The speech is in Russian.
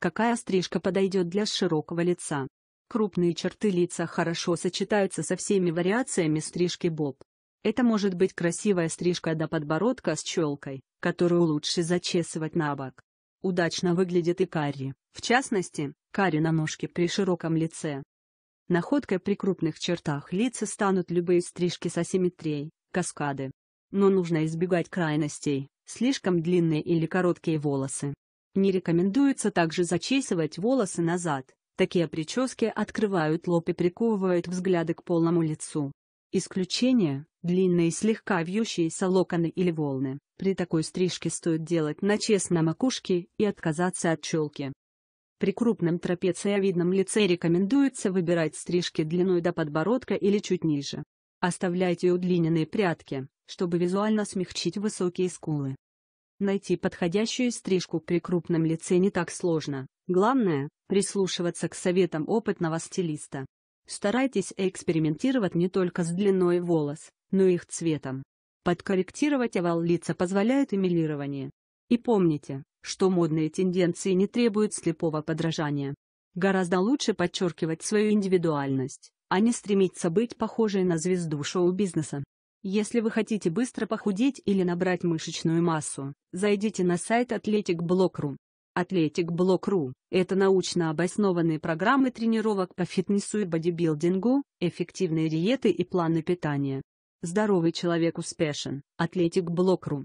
какая стрижка подойдет для широкого лица. Крупные черты лица хорошо сочетаются со всеми вариациями стрижки боб. Это может быть красивая стрижка до подбородка с челкой, которую лучше зачесывать на бок. Удачно выглядит и карри, в частности, карри на ножке при широком лице. Находкой при крупных чертах лица станут любые стрижки с асимметрией, каскады. Но нужно избегать крайностей, слишком длинные или короткие волосы, не рекомендуется также зачесывать волосы назад. Такие прически открывают лоб и приковывают взгляды к полному лицу. Исключение – длинные слегка вьющиеся локоны или волны. При такой стрижке стоит делать начес на макушке и отказаться от челки. При крупном трапециевидном лице рекомендуется выбирать стрижки длиной до подбородка или чуть ниже. Оставляйте удлиненные прядки, чтобы визуально смягчить высокие скулы. Найти подходящую стрижку при крупном лице не так сложно. Главное – прислушиваться к советам опытного стилиста. Старайтесь экспериментировать не только с длиной волос, но и их цветом. Подкорректировать овал лица позволяет эмилирование. И помните, что модные тенденции не требуют слепого подражания. Гораздо лучше подчеркивать свою индивидуальность, а не стремиться быть похожей на звезду шоу-бизнеса. Если вы хотите быстро похудеть или набрать мышечную массу, зайдите на сайт athleticblock.ru. Athletic.Block.ru – это научно обоснованные программы тренировок по фитнесу и бодибилдингу, эффективные диеты и планы питания. Здоровый человек успешен. Athletic.Block.ru